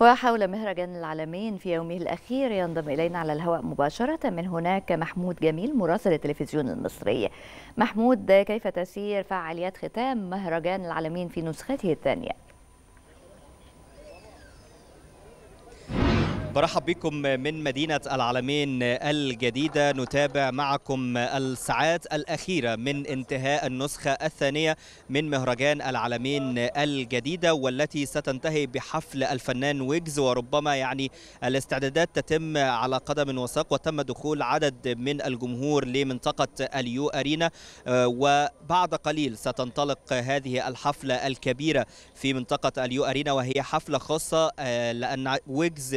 وحول مهرجان العالمين في يومه الأخير ينضم إلينا على الهواء مباشرة من هناك محمود جميل مراسل التلفزيون المصري محمود كيف تسير فعاليات ختام مهرجان العالمين في نسخته الثانية؟ برحب بكم من مدينة العالمين الجديدة نتابع معكم الساعات الأخيرة من انتهاء النسخة الثانية من مهرجان العالمين الجديدة والتي ستنتهي بحفل الفنان ويجز وربما يعني الاستعدادات تتم على قدم وساق وتم دخول عدد من الجمهور لمنطقة اليو أرينا آه، وبعد قليل ستنطلق هذه الحفلة الكبيرة في منطقة اليو أرينا وهي حفلة خاصة آه، لأن ويجز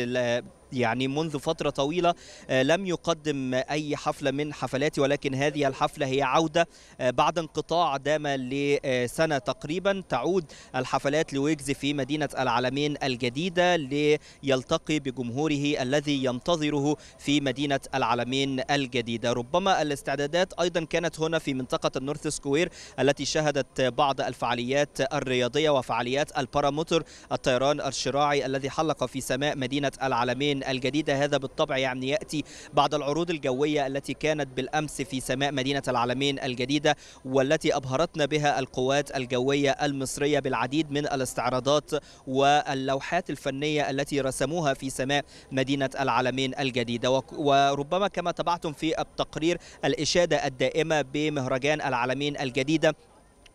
يعني منذ فترة طويلة آه، لم يقدم أي حفلة من حفلاته ولكن هذه الحفلة هي عودة آه، بعد انقطاع دام لسنة تقريبا تعود الحفلات لويجز في مدينة العالمين الجديدة ليلتقي بجمهوره الذي ينتظره في مدينة العالمين الجديدة ربما الاستعدادات أيضا كانت هنا في منطقة النورث سكوير التي شهدت بعض الفعاليات الرياضية وفعاليات الباراموتر الطيران الشراعي الذي حلق في سماء مدينة العالمين الجديدة هذا بالطبع يعني يأتي بعد العروض الجوية التي كانت بالأمس في سماء مدينة العالمين الجديدة والتي أبهرتنا بها القوات الجوية المصرية بالعديد من الاستعراضات واللوحات الفنية التي رسموها في سماء مدينة العالمين الجديدة وربما كما تابعتم في التقرير الإشادة الدائمة بمهرجان العالمين الجديدة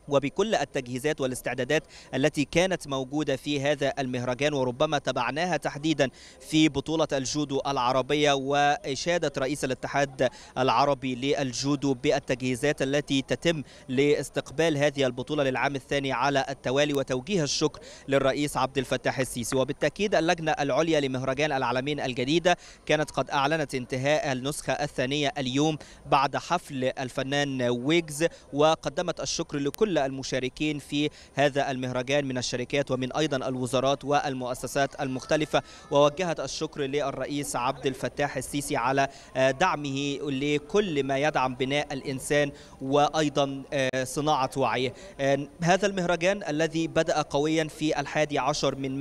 وبكل التجهيزات والاستعدادات التي كانت موجودة في هذا المهرجان وربما تبعناها تحديدا في بطولة الجودو العربية وإشادة رئيس الاتحاد العربي للجودو بالتجهيزات التي تتم لاستقبال هذه البطولة للعام الثاني على التوالي وتوجيه الشكر للرئيس عبد الفتاح السيسي وبالتأكيد اللجنة العليا لمهرجان العالمين الجديدة كانت قد أعلنت انتهاء النسخة الثانية اليوم بعد حفل الفنان ويجز وقدمت الشكر لكل المشاركين في هذا المهرجان من الشركات ومن أيضا الوزارات والمؤسسات المختلفة ووجهت الشكر للرئيس عبد الفتاح السيسي على آه، دعمه لكل ما يدعم بناء الإنسان وأيضا آه، صناعة وعيه آه، هذا المهرجان الذي بدأ قويا في الحادي عشر من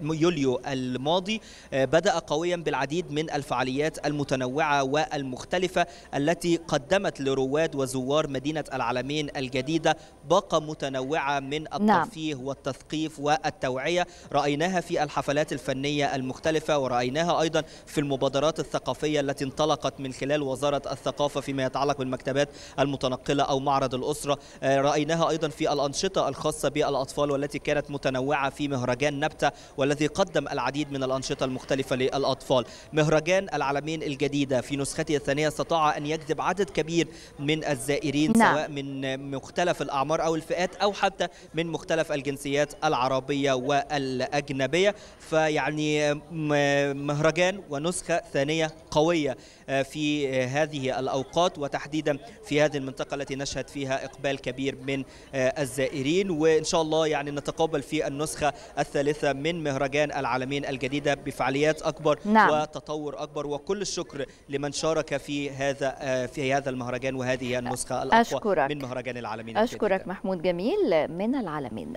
من يوليو الماضي بدأ قويا بالعديد من الفعاليات المتنوعة والمختلفة التي قدمت لرواد وزوار مدينة العالمين الجديدة باقة متنوعة من نعم. الترفيه نعم. والتثقيف والتوعية رأيناها في الحفلات الفنية المختلفة ورأيناها أيضا في المبادرات الثقافية التي انطلقت من خلال وزارة الثقافة فيما يتعلق بالمكتبات المتنقلة أو معرض الأسرة آه، رأيناها أيضا في الأنشطة الخاصة بالأطفال والتي كانت متنوعة في مهرجان نبتة والذي قدم العديد من الأنشطة المختلفة للأطفال مهرجان العالمين الجديدة في نسخته الثانية استطاع أن يجذب عدد كبير من الزائرين نعم. سواء من مختلف الأعمار أو الفئات أو حتى من مختلف الجنسيات العربية والأجنبية فيعني مهرجان ونسخة ثانية قوية آه، في هذه الأوقات وتحديدا في هذه المنطقة التي نشهد فيها إقبال كبير من آه، الزائرين وإن شاء الله يعني نتقابل في النسخة الثالثة من مهرجان العالمين الجديدة بفعاليات أكبر نعم. وتطور أكبر وكل الشكر لمن شارك في هذا آه، في هذا المهرجان وهذه النسخة الأقوى أشكرك. من مهرجان العالمين أشكرك. أشكرك محمود جميل من العالمين